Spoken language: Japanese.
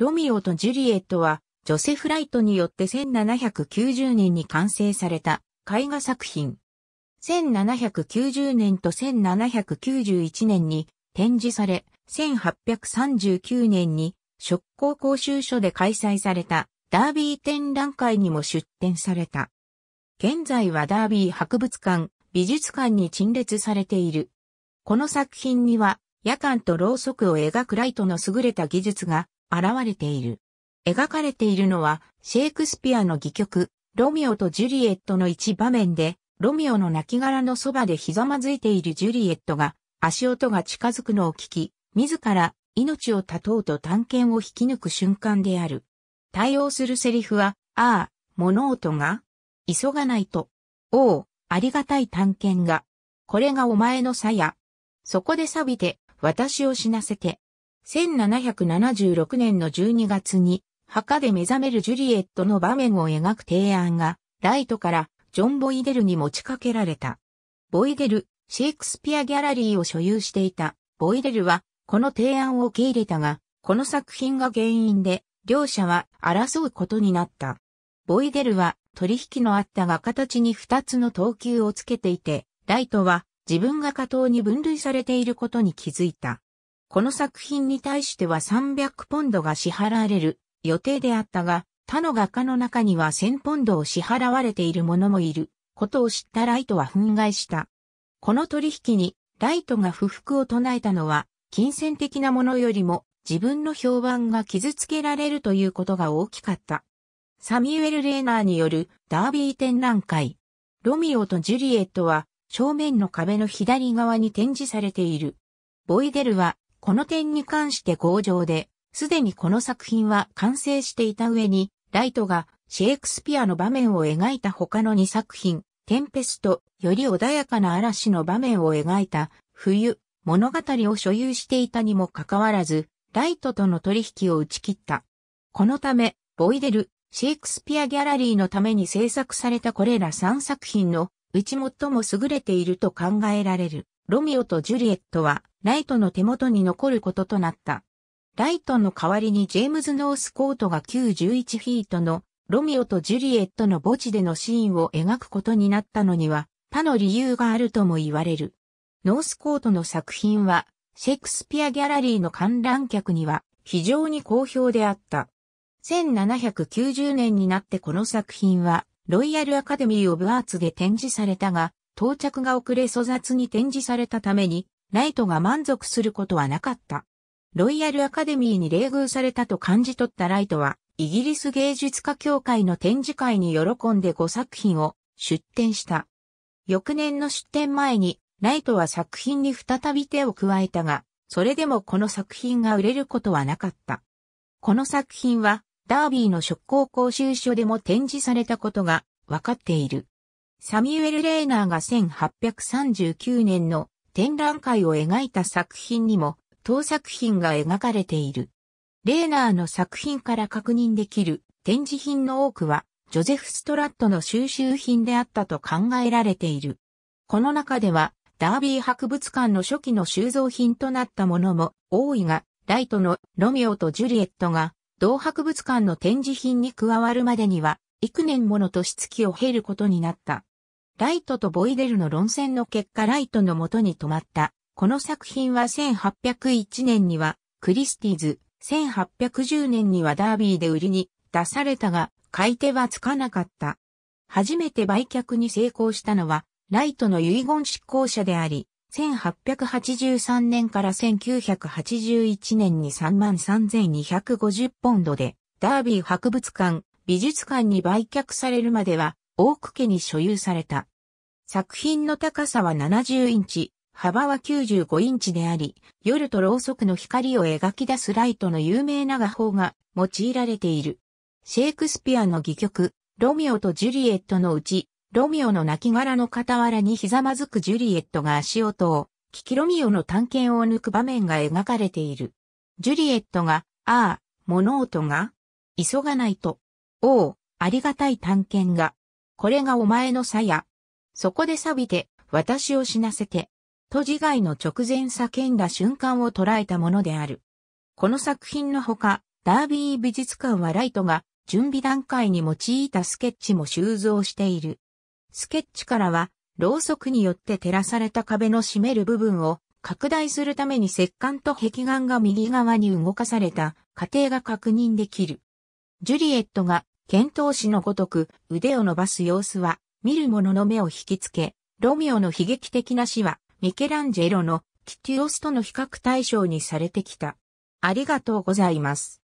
ロミオとジュリエットは、ジョセフ・ライトによって1790年に完成された絵画作品。1790年と1791年に展示され、1839年に職工講習所で開催されたダービー展覧会にも出展された。現在はダービー博物館、美術館に陳列されている。この作品には夜間とろうそくを描くライトの優れた技術が現れている。描かれているのは、シェイクスピアの戯曲、ロミオとジュリエットの一場面で、ロミオの亡骸のそばでひざまずいているジュリエットが、足音が近づくのを聞き、自ら命を絶とうと探検を引き抜く瞬間である。対応するセリフは、ああ、物音が、急がないと。おお、ありがたい探検が。これがお前のさや。そこで錆びて、私を死なせて。1776年の12月に、墓で目覚めるジュリエットの場面を描く提案が、ライトからジョン・ボイデルに持ちかけられた。ボイデル、シェイクスピアギャラリーを所有していた、ボイデルは、この提案を受け入れたが、この作品が原因で、両者は争うことになった。ボイデルは取引のあったが形に2つの等級をつけていて、ライトは自分が下等に分類されていることに気づいた。この作品に対しては300ポンドが支払われる予定であったが、他の画家の中には1000ポンドを支払われている者もいることを知ったライトは憤慨した。この取引にライトが不服を唱えたのは、金銭的なものよりも自分の評判が傷つけられるということが大きかった。サミュエル・レーナーによるダービー展覧会。ロミオとジュリエットは正面の壁の左側に展示されている。ボイデルはこの点に関して向上で、すでにこの作品は完成していた上に、ライトがシェイクスピアの場面を描いた他の2作品、テンペスト、より穏やかな嵐の場面を描いた、冬、物語を所有していたにもかかわらず、ライトとの取引を打ち切った。このため、ボイデル、シェイクスピアギャラリーのために制作されたこれら3作品のうち最も優れていると考えられる。ロミオとジュリエットはライトの手元に残ることとなった。ライトの代わりにジェームズ・ノースコートが9 11フィートのロミオとジュリエットの墓地でのシーンを描くことになったのには他の理由があるとも言われる。ノースコートの作品はシェイクスピアギャラリーの観覧客には非常に好評であった。1790年になってこの作品はロイヤルアカデミー・オブ・アーツで展示されたが、到着が遅れ粗雑に展示されたために、ライトが満足することはなかった。ロイヤルアカデミーに礼遇されたと感じ取ったライトは、イギリス芸術家協会の展示会に喜んで5作品を出展した。翌年の出展前に、ライトは作品に再び手を加えたが、それでもこの作品が売れることはなかった。この作品は、ダービーの職工講習所でも展示されたことが分かっている。サミュエル・レーナーが1839年の展覧会を描いた作品にも当作品が描かれている。レーナーの作品から確認できる展示品の多くはジョゼフ・ストラットの収集品であったと考えられている。この中ではダービー博物館の初期の収蔵品となったものも多いが、ライトのロミオとジュリエットが同博物館の展示品に加わるまでには幾年もの年月を経ることになった。ライトとボイデルの論戦の結果ライトの元に止まった。この作品は1801年にはクリスティーズ、1810年にはダービーで売りに出されたが、買い手はつかなかった。初めて売却に成功したのは、ライトの遺言執行者であり、1883年から1981年に33,250ポンドで、ダービー博物館、美術館に売却されるまでは、オーク家に所有された。作品の高さは70インチ、幅は95インチであり、夜とろうそくの光を描き出すライトの有名な画法が用いられている。シェイクスピアの戯曲、ロミオとジュリエットのうち、ロミオの亡骸の傍らにひざまずくジュリエットが足音を、聞きロミオの探検を抜く場面が描かれている。ジュリエットが、ああ、物音が、急がないと。おお、ありがたい探検が。これがお前の鞘。そこで錆びて、私を死なせて、と自害の直前叫んだ瞬間を捉えたものである。この作品のほか、ダービー美術館はライトが準備段階に用いたスケッチも収蔵している。スケッチからは、ろうそくによって照らされた壁の占める部分を拡大するために石棺と壁眼が右側に動かされた過程が確認できる。ジュリエットが剣闘士のごとく腕を伸ばす様子は見る者の目を引きつけ、ロミオの悲劇的な死は、ミケランジェロのキティオスとの比較対象にされてきた。ありがとうございます。